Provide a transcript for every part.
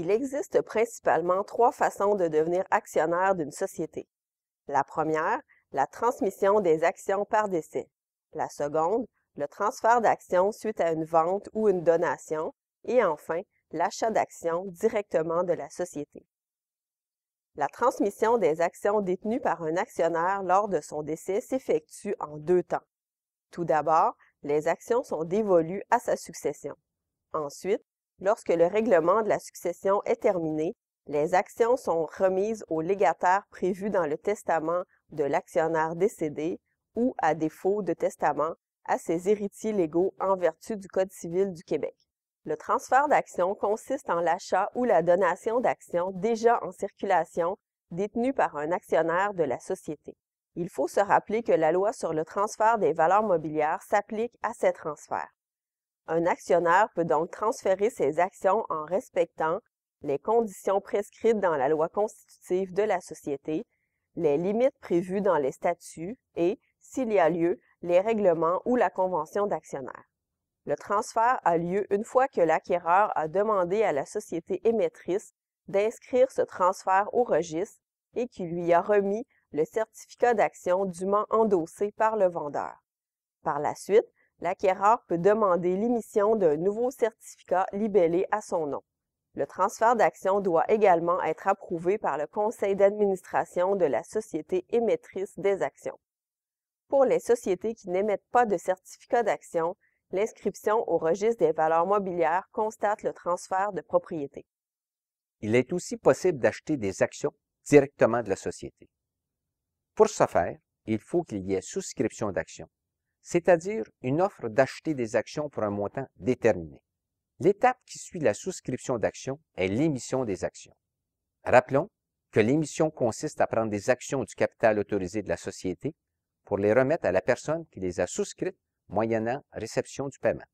Il existe principalement trois façons de devenir actionnaire d'une société. La première, la transmission des actions par décès. La seconde, le transfert d'actions suite à une vente ou une donation. Et enfin, l'achat d'actions directement de la société. La transmission des actions détenues par un actionnaire lors de son décès s'effectue en deux temps. Tout d'abord, les actions sont dévolues à sa succession. Ensuite, Lorsque le règlement de la succession est terminé, les actions sont remises au légataire prévu dans le testament de l'actionnaire décédé ou, à défaut de testament, à ses héritiers légaux en vertu du Code civil du Québec. Le transfert d'actions consiste en l'achat ou la donation d'actions déjà en circulation détenues par un actionnaire de la société. Il faut se rappeler que la loi sur le transfert des valeurs mobilières s'applique à ces transferts. Un actionnaire peut donc transférer ses actions en respectant les conditions prescrites dans la loi constitutive de la société, les limites prévues dans les statuts et, s'il y a lieu, les règlements ou la convention d'actionnaire. Le transfert a lieu une fois que l'acquéreur a demandé à la société émettrice d'inscrire ce transfert au registre et qu'il lui a remis le certificat d'action dûment endossé par le vendeur. Par la suite, L'acquéreur peut demander l'émission d'un nouveau certificat libellé à son nom. Le transfert d'actions doit également être approuvé par le conseil d'administration de la société émettrice des actions. Pour les sociétés qui n'émettent pas de certificat d'action, l'inscription au registre des valeurs mobilières constate le transfert de propriété. Il est aussi possible d'acheter des actions directement de la société. Pour ce faire, il faut qu'il y ait souscription d'actions c'est-à-dire une offre d'acheter des actions pour un montant déterminé. L'étape qui suit la souscription d'actions est l'émission des actions. Rappelons que l'émission consiste à prendre des actions du capital autorisé de la société pour les remettre à la personne qui les a souscrites moyennant réception du paiement.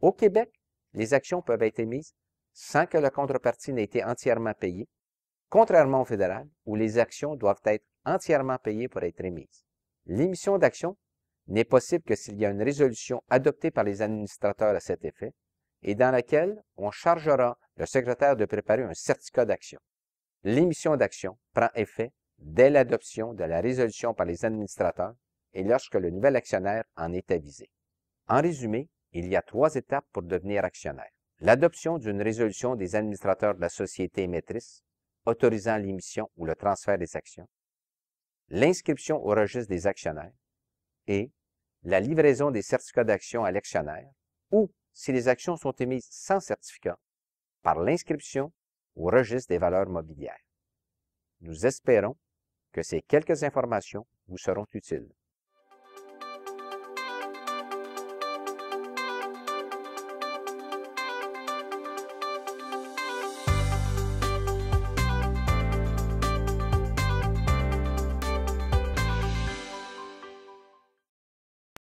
Au Québec, les actions peuvent être émises sans que la contrepartie n'ait été entièrement payée, contrairement au fédéral où les actions doivent être entièrement payées pour être émises. L'émission d'actions n'est possible que s'il y a une résolution adoptée par les administrateurs à cet effet et dans laquelle on chargera le secrétaire de préparer un certificat d'action. L'émission d'action prend effet dès l'adoption de la résolution par les administrateurs et lorsque le nouvel actionnaire en est avisé. En résumé, il y a trois étapes pour devenir actionnaire. L'adoption d'une résolution des administrateurs de la société émettrice autorisant l'émission ou le transfert des actions, l'inscription au registre des actionnaires, et la livraison des certificats d'action à l'actionnaire ou si les actions sont émises sans certificat par l'inscription au registre des valeurs mobilières. Nous espérons que ces quelques informations vous seront utiles.